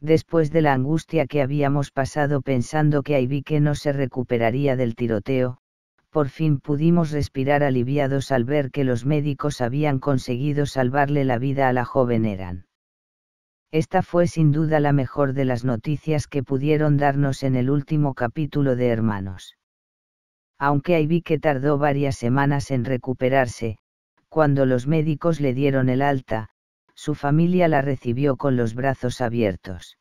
Después de la angustia que habíamos pasado pensando que Aibique no se recuperaría del tiroteo, por fin pudimos respirar aliviados al ver que los médicos habían conseguido salvarle la vida a la joven Eran. Esta fue sin duda la mejor de las noticias que pudieron darnos en el último capítulo de Hermanos. Aunque Aibique tardó varias semanas en recuperarse, cuando los médicos le dieron el alta, su familia la recibió con los brazos abiertos.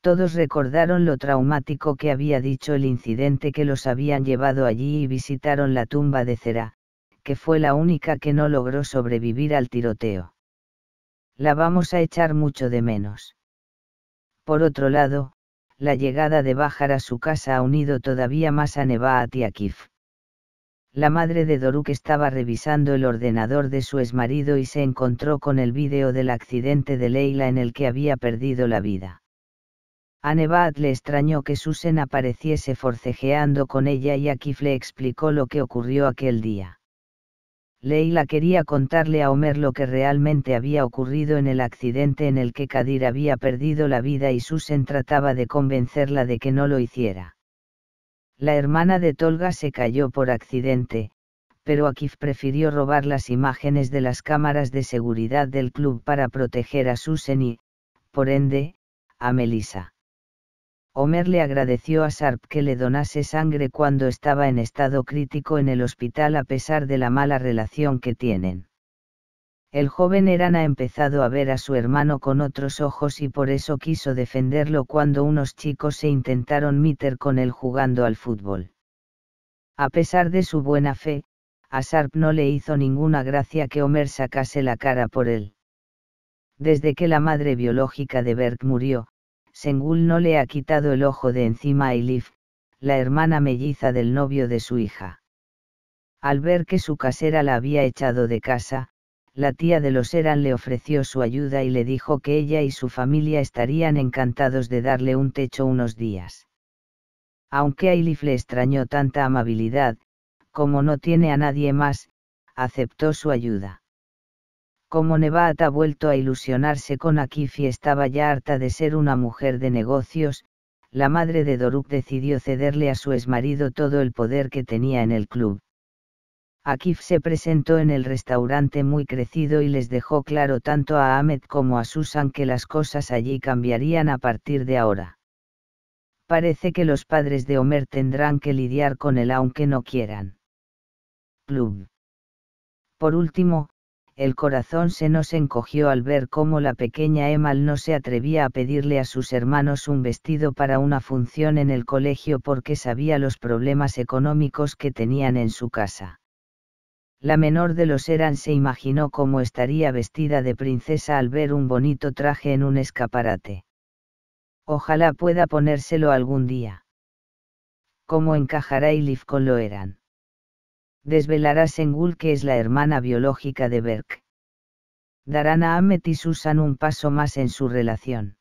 Todos recordaron lo traumático que había dicho el incidente que los habían llevado allí y visitaron la tumba de Cera, que fue la única que no logró sobrevivir al tiroteo. La vamos a echar mucho de menos. Por otro lado, la llegada de Bajar a su casa ha unido todavía más a y a Tiakif. La madre de Doruk estaba revisando el ordenador de su exmarido y se encontró con el vídeo del accidente de Leila en el que había perdido la vida. A Nebat le extrañó que Susan apareciese forcejeando con ella y Akif le explicó lo que ocurrió aquel día. Leila quería contarle a Homer lo que realmente había ocurrido en el accidente en el que Kadir había perdido la vida y Susan trataba de convencerla de que no lo hiciera. La hermana de Tolga se cayó por accidente, pero Akif prefirió robar las imágenes de las cámaras de seguridad del club para proteger a Susan y, por ende, a Melissa. Homer le agradeció a Sarp que le donase sangre cuando estaba en estado crítico en el hospital a pesar de la mala relación que tienen. El joven Eran ha empezado a ver a su hermano con otros ojos y por eso quiso defenderlo cuando unos chicos se intentaron meter con él jugando al fútbol. A pesar de su buena fe, a no le hizo ninguna gracia que Homer sacase la cara por él. Desde que la madre biológica de Berg murió, Sengul no le ha quitado el ojo de encima a Elif, la hermana melliza del novio de su hija. Al ver que su casera la había echado de casa, la tía de los Eran le ofreció su ayuda y le dijo que ella y su familia estarían encantados de darle un techo unos días. Aunque Ailif le extrañó tanta amabilidad, como no tiene a nadie más, aceptó su ayuda. Como Nevat ha vuelto a ilusionarse con Akif y estaba ya harta de ser una mujer de negocios, la madre de Doruk decidió cederle a su exmarido todo el poder que tenía en el club. Akif se presentó en el restaurante muy crecido y les dejó claro tanto a Ahmed como a Susan que las cosas allí cambiarían a partir de ahora. Parece que los padres de Homer tendrán que lidiar con él aunque no quieran. Club. Por último, el corazón se nos encogió al ver cómo la pequeña Emal no se atrevía a pedirle a sus hermanos un vestido para una función en el colegio porque sabía los problemas económicos que tenían en su casa. La menor de los Eran se imaginó cómo estaría vestida de princesa al ver un bonito traje en un escaparate. Ojalá pueda ponérselo algún día. ¿Cómo encajará Ilif con lo Eran? Desvelará Sengul que es la hermana biológica de Berk. Darán a Amet y Susan un paso más en su relación.